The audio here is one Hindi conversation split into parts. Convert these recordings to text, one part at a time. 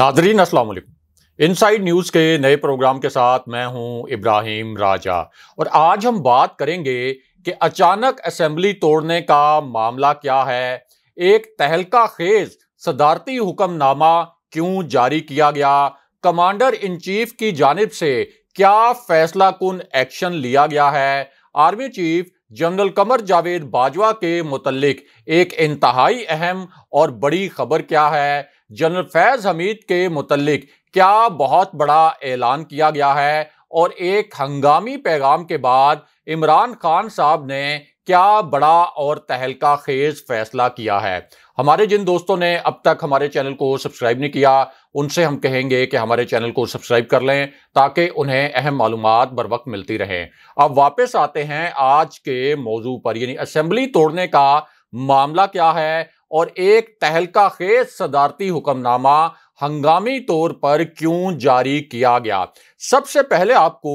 नाजरीन असल इन इनसाइड न्यूज़ के नए प्रोग्राम के साथ मैं हूं इब्राहिम राजा और आज हम बात करेंगे कि अचानक असम्बली तोड़ने का मामला क्या है एक तहलका खेज सदारती हुक्मनामा क्यों जारी किया गया कमांडर इन चीफ की जानब से क्या फैसला कन एक्शन लिया गया है army chief general Qamar Javed Bajwa के मुतलक एक इंतहाई अहम और बड़ी खबर क्या है जनरल फैज़ हमीद के मुतलिक क्या बहुत बड़ा ऐलान किया गया है और एक हंगामी पैगाम के बाद इमरान खान साहब ने क्या बड़ा और तहलका खेज फैसला किया है हमारे जिन दोस्तों ने अब तक हमारे चैनल को सब्सक्राइब नहीं किया उनसे हम कहेंगे कि हमारे चैनल को सब्सक्राइब कर लें ताकि उन्हें अहम मालूम बर वक्त मिलती रहे अब वापस आते हैं आज के मौजू पर यानी असम्बली तोड़ने का मामला क्या है और एक तहलका खेज सदारती हुक्मनामा हंगामी तौर पर क्यों जारी किया गया सबसे पहले आपको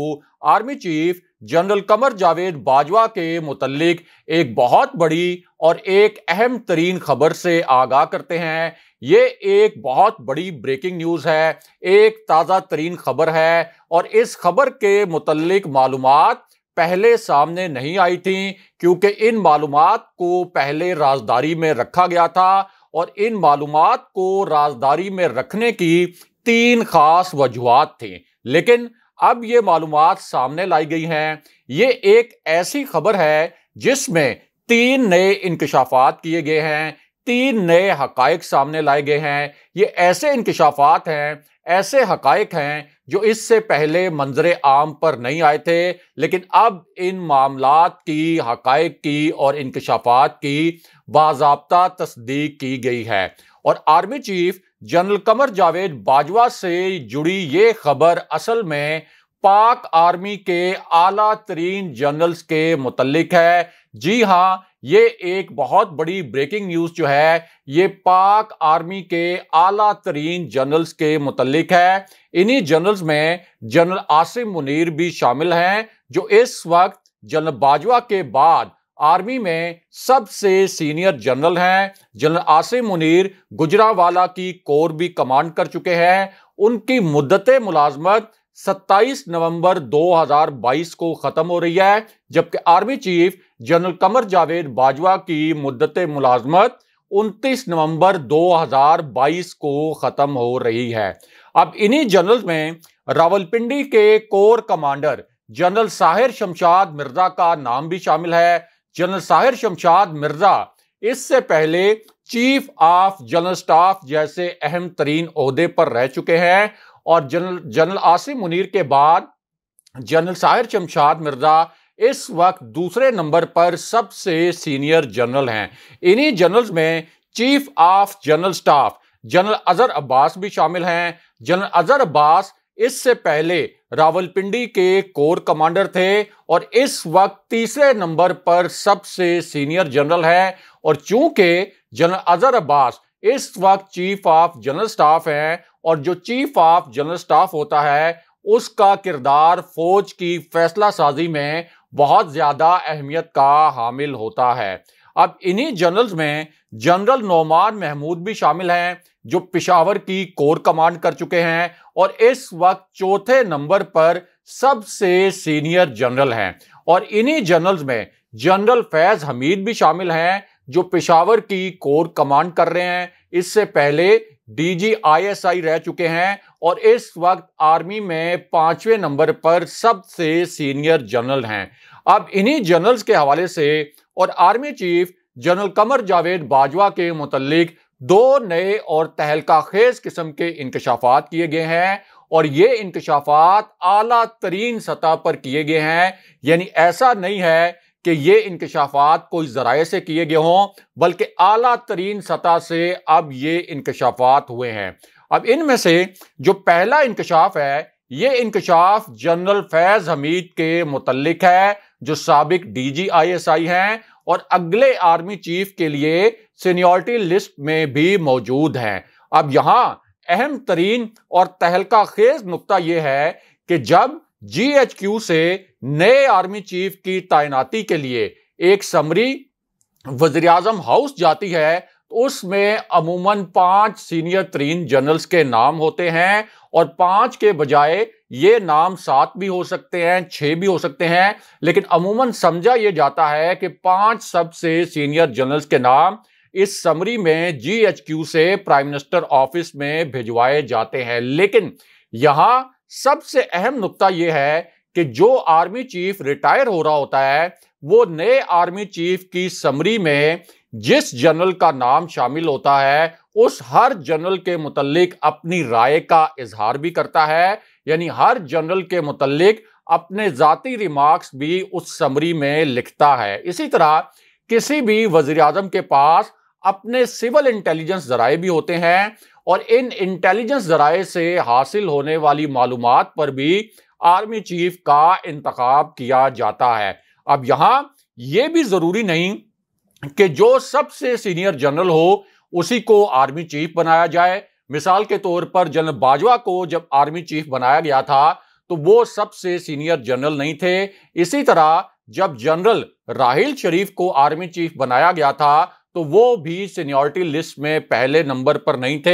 army chief general Qamar Javed Bajwa के मुतलिक एक बहुत बड़ी और एक अहम तरीन खबर से आगाह करते हैं ये एक बहुत बड़ी ब्रेकिंग न्यूज़ है एक ताज़ा तरीन खबर है और इस खबर के मुतलिक मालूमात पहले सामने नहीं आई थी क्योंकि इन मालूम को पहले राजदारी में रखा गया था और इन मालूम को राजदारी में रखने की तीन खास वजूहत थी लेकिन अब ये मालूम सामने लाई गई हैं ये एक ऐसी खबर है जिसमें तीन नए इंकशाफात किए गए हैं तीन नए हकायक सामने लाए गए हैं ये ऐसे इंकशाफात हैं ऐसे हकायक हैं जो इससे पहले मंजर आम पर नहीं आए थे लेकिन अब इन मामला की हकायक की और इंकशाफात की बाबा तस्दीक की गई है और army chief general Qamar Javed Bajwa से जुड़ी ये खबर असल में पाक आर्मी के आला तरीन जनरल्स के मुतलक है जी हां ये एक बहुत बड़ी ब्रेकिंग न्यूज जो है ये पाक आर्मी के आला तरीन जनरल्स के मुतलिक है इन्हीं जनरल्स में जनरल आसिम मुनीर भी शामिल हैं जो इस वक्त जनरल बाजवा के बाद आर्मी में सबसे सीनियर जनरल हैं जनरल आसिम मुनीर गुजरावाला की कोर भी कमांड कर चुके हैं उनकी मुद्दत मुलाजमत 27 नवंबर 2022 को ख़त्म हो रही है जबकि army chief general Qamar Javed Bajwa की मुद्दत मुलाजमत 29 नवंबर 2022 को ख़त्म हो रही है अब इन्हीं जनरल में रावलपिंडी के corps commander general Sahir Shamshad Mirza का नाम भी शामिल है जनरल साहिर शमशाद मिर्जा इससे पहले चीफ ऑफ जनरल स्टाफ जैसे अहम तरीन अहदे पर रह चुके हैं और जनरल जनरल आसिम मुनीर के बाद जनरल साहिर शमशाद मिर्जा इस वक्त दूसरे नंबर पर सबसे सीनियर जनरल हैं इन्हीं जनरल्स में chief of general staff general Azhar Abbas भी शामिल हैं जनरल अजहर अब्बास इससे पहले रावलपिंडी के कोर कमांडर थे और इस वक्त तीसरे नंबर पर सबसे सीनियर जनरल हैं और चूंकि जनरल अजहर अब्बास इस वक्त चीफ ऑफ जनरल स्टाफ हैं और जो चीफ ऑफ जनरल स्टाफ होता है उसका किरदार फौज की फैसला साजी में बहुत ज़्यादा अहमियत का हामिल होता है अब इन्हीं जनरल्स में जनरल नोमान महमूद भी शामिल हैं जो पिशावर की कोर कमांड कर चुके हैं और इस वक्त चौथे नंबर पर सबसे सीनियर जनरल हैं और इन्हीं जनरल्स में जनरल फैज हमीद भी शामिल हैं जो पिशावर की कोर कमांड कर रहे हैं इससे पहले डीजीआईएसआई रह चुके हैं और इस वक्त आर्मी में पांचवें नंबर पर सबसे सीनियर जनरल हैं अब इन्हीं जनरल्स के हवाले से और army chief general Qamar Javed Bajwa के मुतलिक दो नए और तहलका खेज किस्म के इंकशाफात किए गए हैं और ये इंकशाफात आला तरीन सतह पर किए गए हैं यानी ऐसा नहीं है कि ये इंकशाफात कोई जराए से किए गए हों बल्कि आला तरीन सतह से अब ये इंकशाफात हुए हैं अब इनमें से जो पहला इंकशाफ है ये इंकशाफ जनरल फैज हमीद के मुतलक है जो सबक D G I S I हैं और अगले आर्मी चीफ के लिए सीनियोरिटी लिस्ट में भी मौजूद हैं अब यहाँ अहम तरीन और तहलका खेज नुकता यह है कि जब जी एच क्यू से नए आर्मी चीफ की तैनाती के लिए एक समरी वजीर हाउस जाती है उसमें अमूमन पांच सीनियर तरीन जनरल्स के नाम होते हैं और पांच के बजाय ये नाम सात भी हो सकते हैं छह भी हो सकते हैं लेकिन अमूमन समझा यह जाता है कि पांच सबसे सीनियर जनरल्स के नाम इस समरी में जीएचक्यू से प्राइम मिनिस्टर ऑफिस में भिजवाए जाते हैं लेकिन यहां सबसे अहम नुकता यह है कि जो आर्मी चीफ रिटायर हो रहा होता है वो नए आर्मी चीफ की समरी में जिस जनरल का नाम शामिल होता है उस हर जनरल के मुतलिक अपनी राय का इजहार भी करता है यानी हर जनरल के मुतलिक अपने ज़ाती रिमार्क्स भी उस समरी में लिखता है इसी तरह किसी भी वजी अजम के पास अपने सिविल इंटेलिजेंस जराए भी होते हैं और इन इंटेलिजेंस जराए से हासिल होने वाली मालूम पर भी आर्मी चीफ का इंतखब किया जाता है अब यहां यह भी ज़रूरी नहीं कि जो सबसे सीनियर जनरल हो उसी को आर्मी चीफ बनाया जाए मिसाल के तौर पर जनरल बाजवा को जब आर्मी चीफ बनाया गया था तो वो सबसे सीनियर जनरल नहीं थे इसी तरह जब जनरल राहिल शरीफ को आर्मी चीफ बनाया गया था तो वो भी सीनियॉरिटी लिस्ट में पहले नंबर पर नहीं थे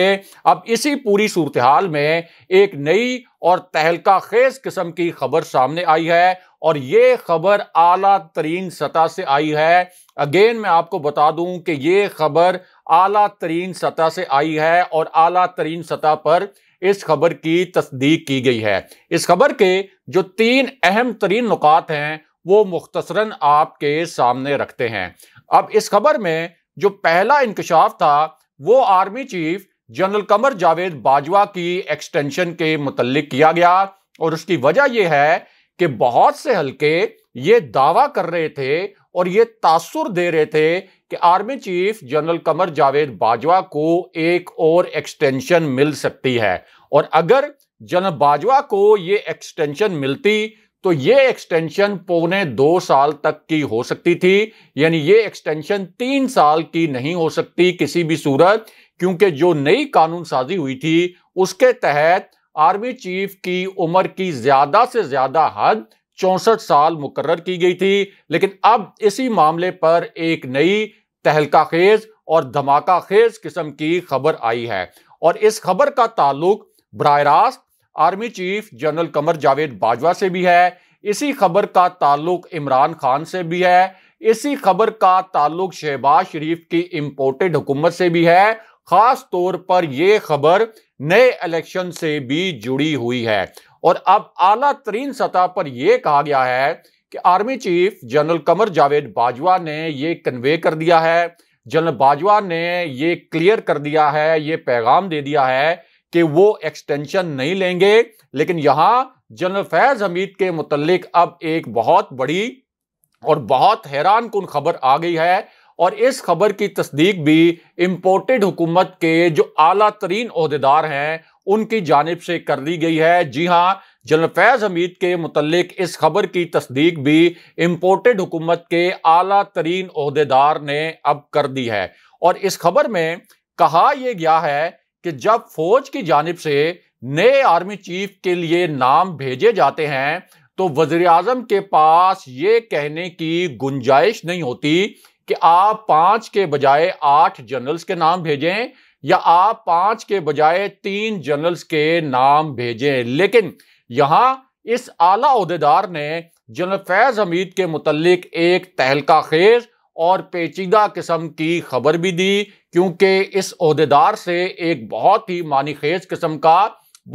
अब इसी पूरी सूरत हाल में एक नई और तहलका खेज किस्म की खबर सामने आई है और ये खबर आला तरीन सतह से आई है अगेन मैं आपको बता दूं कि ये खबर आला तरीन सतह से आई है और आला तरीन सतह पर इस खबर की तस्दीक की गई है इस खबर के जो तीन अहम तरीन नुकात हैं वो मुख्तसरन आपके सामने रखते हैं अब इस खबर में जो पहला इंकशाफ था वो army chief general Qamar Javed Bajwa की एक्सटेंशन के मुतल किया गया और उसकी वजह यह है कि बहुत से हलके ये दावा कर रहे थे और ये तासुर दे रहे थे कि army chief general Qamar Javed Bajwa को एक और एक्सटेंशन मिल सकती है और अगर जनरल बाजवा को ये एक्सटेंशन मिलती तो ये एक्सटेंशन पौने दो साल तक की हो सकती थी यानी ये एक्सटेंशन तीन साल की नहीं हो सकती किसी भी सूरत क्योंकि जो नई कानून साजी हुई थी उसके तहत आर्मी चीफ की उम्र की ज्यादा से ज्यादा हद चौंसठ साल मुकर की गई थी लेकिन अब इसी मामले पर एक नई तहलका खेज और धमाका खेज किस्म की खबर आई है और इस खबर का ताल्लुक बरह रास्त army chief general Qamar Javed Bajwa से भी है इसी खबर का ताल्लुक इमरान खान से भी है इसी खबर का ताल्लुक शहबाज शरीफ की इम्पोर्टेड हुकूमत से भी है खास तौर पर यह खबर नए इलेक्शन से भी जुड़ी हुई है और अब आला तरीन सतह पर यह कहा गया है कि army chief general Qamar Javed Bajwa ने यह कन्वे कर दिया है जनरल बाजवा ने यह क्लियर कर दिया है ये पैगाम दे दिया है कि वो एक्सटेंशन नहीं लेंगे लेकिन यहां जनरल फैज हमीद के मुतलिक अब एक बहुत बड़ी और बहुत हैरान कन खबर आ गई है और इस खबर की तस्दीक भी इम्पोर्टेड हुकूमत के जो अला तरीन अहदेदार हैं उनकी जानब से कर दी गई है जी हाँ जनरल फैज़ हमीद के मुतलिक इस खबर की तस्दीक भी इम्पोर्टेड हुकूमत के अला तरीन अहदेदार ने अब कर दी है और इस खबर में कहा यह गया है कि जब फौज की जानब से नए आर्मी चीफ के लिए नाम भेजे जाते हैं तो वजीर अजम के पास ये कहने की गुंजाइश नहीं होती कि आप पांच के बजाय आठ जनरल्स के नाम भेजें या आप पांच के बजाय तीन जनरल्स के नाम भेजें लेकिन यहां इस आला अहदेदार ने जनरल फैज हमीद के मुतलिक एक तहलका खेज और पेचीदा किस्म की खबर भी दी क्योंकि इस अहदेदार से एक बहुत ही मानिखेज किस्म का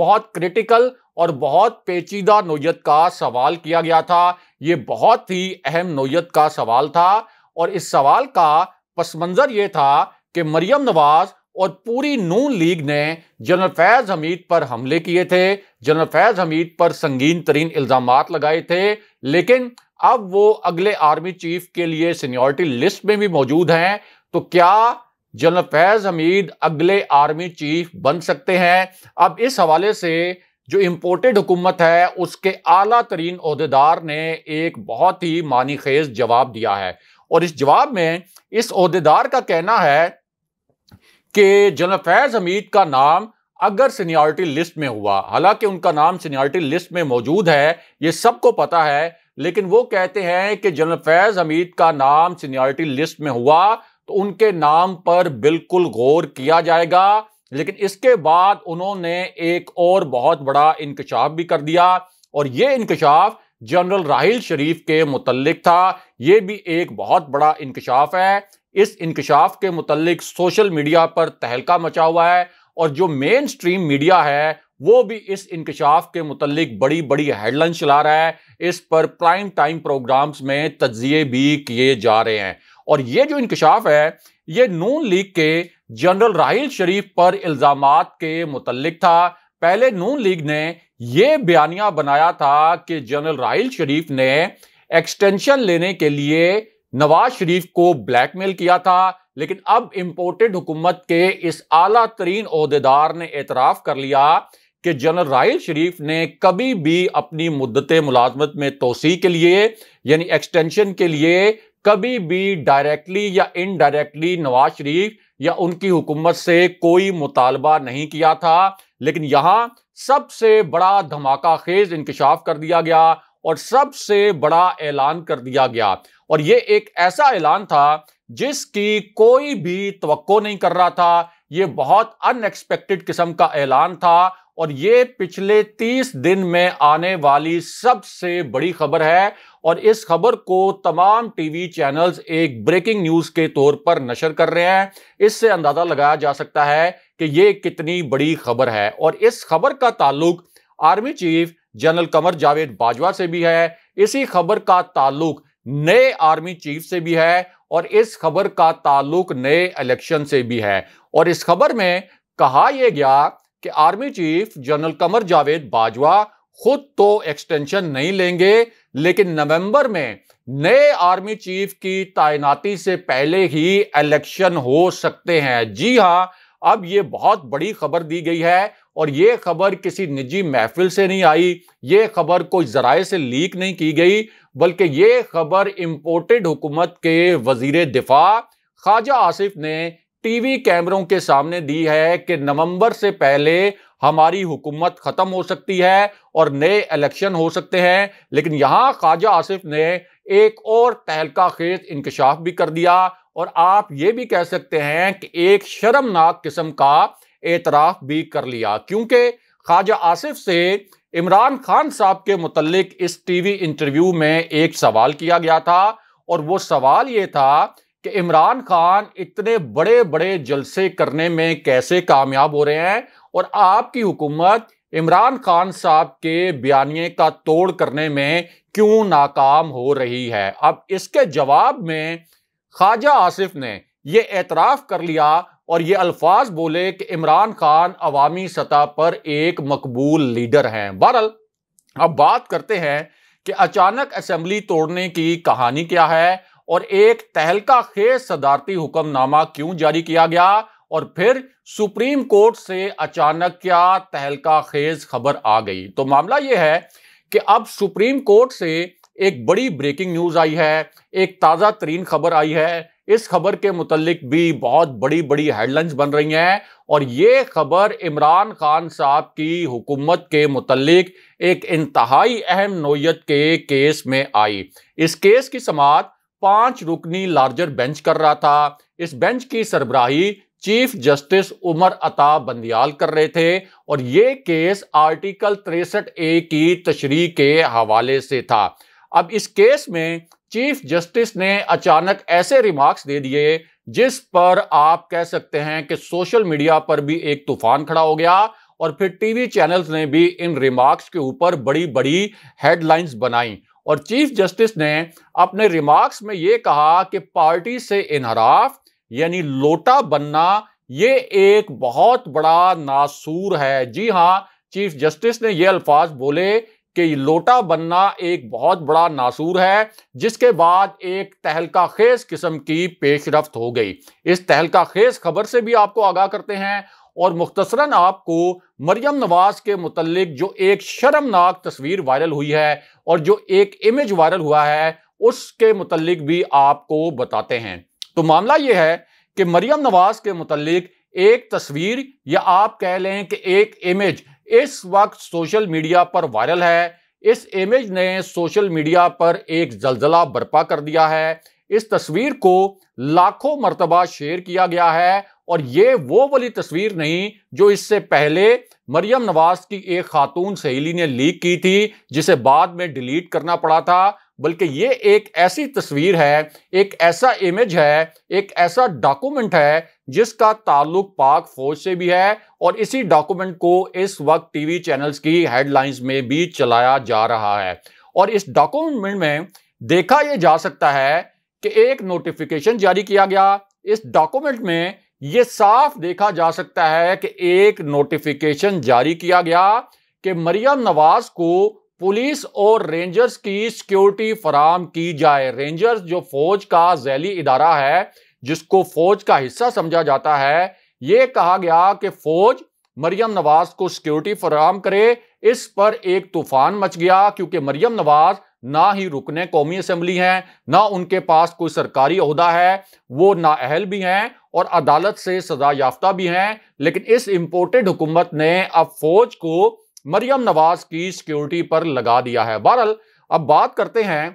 बहुत क्रिटिकल और बहुत पेचीदा नोयत का सवाल किया गया था ये बहुत ही अहम नोयत का सवाल था और इस सवाल का पस मंज़र ये था कि मरियम नवाज और पूरी नून लीग ने जनरल फैज़ हमीद पर हमले किए थे जनरल फैज़ हमीद पर संगीन तरीन इल्ज़ाम लगाए थे लेकिन अब वो अगले आर्मी चीफ के लिए सीनियरिटी लिस्ट में भी मौजूद हैं तो क्या जनरल फैज हमीद अगले आर्मी चीफ बन सकते हैं अब इस हवाले से जो इम्पोर्टेड हुकूमत है उसके आला तरीन अहदेदार ने एक बहुत ही मानी खेज जवाब दिया है और इस जवाब में इस अहदेदार का कहना है कि जनरल फैज हमीद का नाम अगर सीनियरिटी लिस्ट में हुआ हालांकि उनका नाम सीनियरिटी लिस्ट में मौजूद है ये सबको पता है लेकिन वो कहते हैं कि जनरल फैज हमीद का नाम सीनियरिटी लिस्ट में हुआ तो उनके नाम पर बिल्कुल गौर किया जाएगा लेकिन इसके बाद उन्होंने एक और बहुत बड़ा इंकशाफ भी कर दिया और ये इंकशाफ जनरल राहिल शरीफ के मुतलक था ये भी एक बहुत बड़ा इंकशाफ है इस इंकशाफ के मुतलक सोशल मीडिया पर तहलका मचा हुआ है और जो मेन स्ट्रीम मीडिया है वो भी इस इंकशाफ के मुतलक बड़ी बड़ी हेडलाइन चला रहा है इस पर प्राइम टाइम प्रोग्राम्स में तजिए भी किए जा रहे हैं और ये जो इंकशाफ है ये नून लीग के जनरल राहिल शरीफ पर इल्जाम के मुतलिक था पहले नून लीग ने यह बयानिया बनाया था कि जनरल राहिल शरीफ ने एक्सटेंशन लेने के लिए नवाज शरीफ को ब्लैकमेल किया था लेकिन अब इम्पोर्टेड हुकूमत के इस आला तरीन अहदेदार ने एतराफ कर लिया कि जनरल राहल शरीफ ने कभी भी अपनी मुद्दत मुलाजमत में तोसी के लिए यानी एक्सटेंशन के लिए कभी भी डायरेक्टली या इनडायरेक्टली नवाज शरीफ या उनकी हुकूमत से कोई मुतालबा नहीं किया था लेकिन यहां सबसे बड़ा धमाका खेज इंकशाफ कर दिया गया और सबसे बड़ा ऐलान कर दिया गया और ये एक ऐसा ऐलान था जिसकी कोई भी तो नहीं कर रहा था ये बहुत अनएक्सपेक्टेड किस्म का ऐलान था और ये पिछले 30 दिन में आने वाली सबसे बड़ी खबर है और इस खबर को तमाम टीवी चैनल्स एक ब्रेकिंग न्यूज के तौर पर नशर कर रहे हैं इससे अंदाजा लगाया जा सकता है कि ये कितनी बड़ी खबर है और इस खबर का ताल्लुक army chief general Qamar Javed Bajwa से भी है इसी खबर का ताल्लुक नए आर्मी चीफ से भी है और इस खबर का ताल्लुक नए इलेक्शन से भी है और इस खबर में कहा यह गया कि army chief general Qamar Javed Bajwa खुद तो एक्सटेंशन नहीं लेंगे लेकिन नवंबर में नए आर्मी चीफ की तैनाती से पहले ही इलेक्शन हो सकते हैं जी हां अब ये बहुत बड़ी खबर दी गई है और ये खबर किसी निजी महफिल से नहीं आई ये खबर कोई जराए से लीक नहीं की गई बल्कि ये खबर इम्पोर्टेड हुकूमत के वजीर दिफा ख्वाजा आसिफ ने टीवी कैमरों के सामने दी है कि नवंबर से पहले हमारी हुकूमत खत्म हो सकती है और नए इलेक्शन हो सकते हैं लेकिन यहां ख्वाजा आसिफ ने एक और तहलका खेत इंकशाफ भी कर दिया और आप ये भी कह सकते हैं कि एक शर्मनाक किस्म का एतराफ भी कर लिया क्योंकि ख्वाजा आसिफ से इमरान खान साहब के मुतलिक इस टीवी इंटरव्यू में एक सवाल किया गया था और वो सवाल ये था कि इमरान खान इतने बड़े बड़े जलसे करने में कैसे कामयाब हो रहे हैं और आपकी हुकूमत इमरान खान साहब के बयानिए का तोड़ करने में क्यों नाकाम हो रही है अब इसके जवाब में ख्वाजा आसिफ ने यह एतराफ़ कर लिया और ये अल्फाज बोले कि इमरान खान अवामी सतह पर एक मकबूल लीडर हैं बहरल अब बात करते हैं कि अचानक असम्बली तोड़ने की कहानी क्या है और एक तहलका खेज सदारती हुक्मनामा क्यों जारी किया गया और फिर सुप्रीम कोर्ट से अचानक क्या तहलका खेज खबर आ गई तो मामला यह है कि अब सुप्रीम कोर्ट से एक बड़ी ब्रेकिंग न्यूज आई है एक ताजा तरीन खबर आई है इस खबर के मुतलिक भी बहुत बड़ी बड़ी हेडलाइंस बन रही हैं और ये खबर इमरान खान साहब की हुकूमत के मुतलिक एक इंतहाई अहम नोयत के केस में आई इस केस की समात पांच रुकनी लार्जर बेंच कर रहा था इस बेंच की सरबराही चीफ जस्टिस उमर अता बंदियाल कर रहे थे और ये केस आर्टिकल तिरसठ ए की तशरी के हवाले से था अब इस केस में चीफ जस्टिस ने अचानक ऐसे रिमार्क्स दे दिए जिस पर आप कह सकते हैं कि सोशल मीडिया पर भी एक तूफान खड़ा हो गया और फिर टीवी चैनल्स ने भी इन रिमार्क्स के ऊपर बड़ी बड़ी हेडलाइंस बनाई और चीफ जस्टिस ने अपने रिमार्क्स में यह कहा कि पार्टी से इनहराफ यानी लोटा बनना ये एक बहुत बड़ा नासूर है जी हां चीफ जस्टिस ने यह अल्फाज बोले कि लोटा बनना एक बहुत बड़ा नासूर है जिसके बाद एक तहलका खेज किस्म की पेशरफ हो गई इस तहलका खेज खबर से भी आपको आगाह करते हैं और मुख्तसरा आपको मरियम नवाज के मुतलिक जो एक शर्मनाक तस्वीर वायरल हुई है और जो एक इमेज वायरल हुआ है उसके मुतलिक भी आपको बताते हैं तो मामला यह है कि मरियम नवाज के मुतलिक एक तस्वीर या आप कह लें कि एक इमेज इस वक्त सोशल मीडिया पर वायरल है इस इमेज ने सोशल मीडिया पर एक जलजला बर्पा कर दिया है इस तस्वीर को लाखों मरतबा शेयर किया गया है और ये वो वाली तस्वीर नहीं जो इससे पहले मरियम नवाज की एक खातून सहेली ने लीक की थी जिसे बाद में डिलीट करना पड़ा था बल्कि ये एक ऐसी तस्वीर है एक ऐसा इमेज है एक ऐसा डॉक्यूमेंट है जिसका ताल्लुक पाक फौज से भी है और इसी डॉक्यूमेंट को इस वक्त टीवी चैनल्स की हेडलाइंस में भी चलाया जा रहा है और इस डॉक्यूमेंट में देखा यह जा सकता है कि एक नोटिफिकेशन जारी किया गया इस डॉक्यूमेंट में यह साफ देखा जा सकता है कि एक नोटिफिकेशन जारी किया गया कि मरियम नवाज को पुलिस और रेंजर्स की सिक्योरिटी फराम की जाए रेंजर्स जो फौज का जैली इदारा है जिसको फौज का हिस्सा समझा जाता है ये कहा गया कि फौज मरियम नवाज को सिक्योरिटी फराम करे इस पर एक तूफान मच गया क्योंकि मरियम नवाज ना ही रुकने कौमी असम्बली हैं ना उनके पास कोई सरकारी अहदा है वो अहल भी हैं और अदालत से सजा याफ्ता भी हैं लेकिन इस इम्पोर्टेड हुकूमत ने अब फौज को मरियम नवाज की सिक्योरिटी पर लगा दिया है बहरल अब बात करते हैं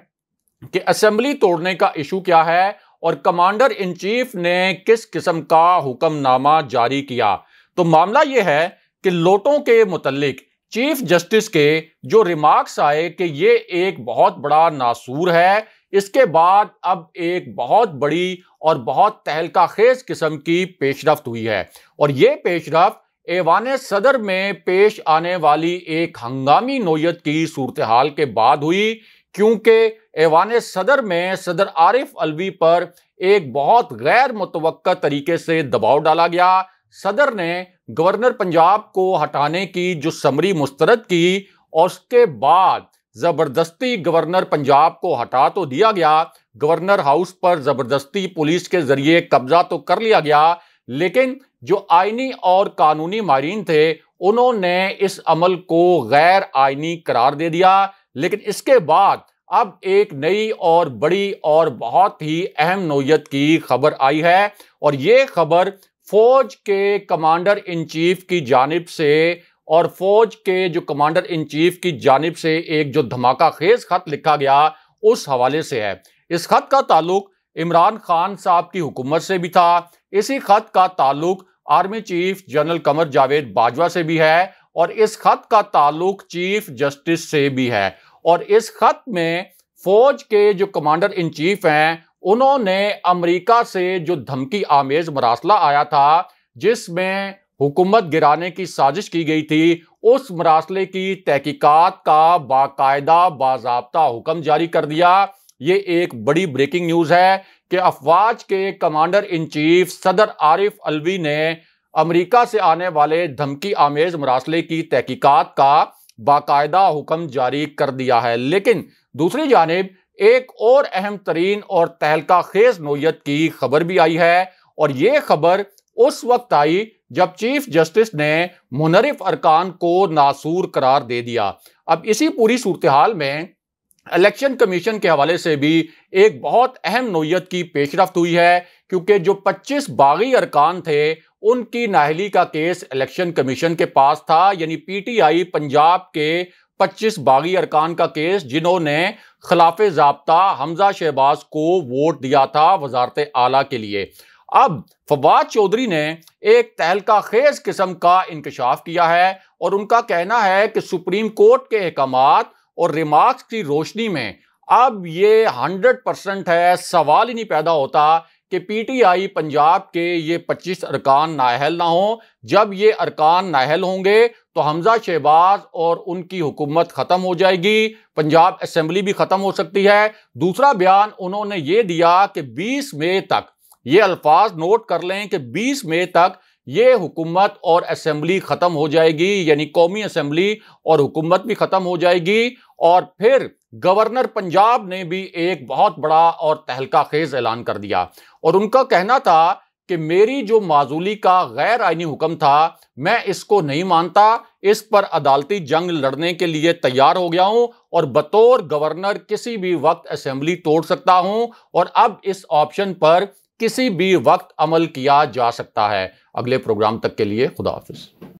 कि असम्बली तोड़ने का इशू क्या है और कमांडर इन चीफ ने किस किस्म का हुक्मनामा जारी किया तो मामला यह है कि लोटों के मुतलिक चीफ जस्टिस के जो रिमार्क्स आए कि ये एक बहुत बड़ा नासूर है इसके बाद अब एक बहुत बड़ी और बहुत तहलका खेज किस्म की पेशरफ हुई है और ये पेशरफ एवान सदर में पेश आने वाली एक हंगामी नोयत की सूरत हाल के बाद हुई क्योंकि एवान सदर में सदर आरिफ अलवी पर एक बहुत गैर मुतव तरीके से दबाव डाला गया सदर ने गवर्नर पंजाब को हटाने की जो समरी मुस्तरद की और उसके बाद जबरदस्ती गवर्नर पंजाब को हटा तो दिया गया गवर्नर हाउस पर जबरदस्ती पुलिस के जरिए कब्जा तो कर लिया गया लेकिन जो आइनी और कानूनी माहरीन थे उन्होंने इस अमल को गैर आइनी करार दे दिया लेकिन इसके बाद अब एक नई और बड़ी और बहुत ही अहम नोयत की खबर आई है और ये खबर फौज के कमांडर इन चीफ की जानब से और फौज के जो कमांडर इन चीफ की जानब से एक जो धमाका खेज खत लिखा गया उस हवाले से है इस खत का ताल्लुक इमरान खान साहब की हुकूमत से भी था इसी खत का ताल्लुक army chief general Qamar Javed Bajwa से भी है और इस खत का ताल्लुक चीफ जस्टिस से भी है और इस खत में फौज के जो कमांडर इन चीफ हैं उन्होंने अमेरिका से जो धमकी आमेज मरासला आया था जिसमें हुकूमत गिराने की साजिश की गई थी उस मरासले की तहकीकत का बाकायदा बाबा हुक्म जारी कर दिया ये एक बड़ी ब्रेकिंग न्यूज है कि अफवाज के कमांडर इन चीफ सदर आरिफ अलवी ने अमेरिका से आने वाले धमकी आमेज मरासले की तहकीकत का बाकायदा हुक्म जारी कर दिया है लेकिन दूसरी जानब एक और अहम तरीन और तहलका खेज नोयत की खबर भी आई है और ये खबर उस वक्त आई जब चीफ जस्टिस ने मुनरफ अरकान को नासूर करार दे दिया अब इसी पूरी सूरत हाल में इलेक्शन कमीशन के हवाले से भी एक बहुत अहम नोयत की पेशरफ हुई है क्योंकि जो 25 बागी अरकान थे उनकी नाहली का केस इलेक्शन कमीशन के पास था यानी पीटीआई पंजाब के पच्चीस बागी अरकान का केस जिन्होंने खिलाफ जबता हमजा शहबाज को वोट दिया था वजारत आला के लिए अब फवाद चौधरी ने एक तहलका खेज किस्म का इंकशाफ किया है और उनका कहना है कि सुप्रीम कोर्ट के अहकाम और रिमार्क्स की रोशनी में अब ये हंड्रेड परसेंट है सवाल ही नहीं पैदा होता कि पीटीआई पंजाब के ये 25 अरकान नाहल ना हों जब ये अरकान नाहल होंगे तो हमजा शहबाज और उनकी हुकूमत ख़त्म हो जाएगी पंजाब असम्बली भी ख़त्म हो सकती है दूसरा बयान उन्होंने ये दिया कि 20 मई तक ये अल्फाज नोट कर लें कि 20 मई तक ये हुकूमत और असेंबली ख़त्म हो जाएगी यानी कौमी असेंबली और हुकूमत भी ख़त्म हो जाएगी और फिर गवर्नर पंजाब ने भी एक बहुत बड़ा और तहलका खेज ऐलान कर दिया और उनका कहना था कि मेरी जो माजूली का गैर आइनी हुक्म था मैं इसको नहीं मानता इस पर अदालती जंग लड़ने के लिए तैयार हो गया हूं और बतौर गवर्नर किसी भी वक्त असेंबली तोड़ सकता हूं और अब इस ऑप्शन पर किसी भी वक्त अमल किया जा सकता है अगले प्रोग्राम तक के लिए खुदा हाफिज़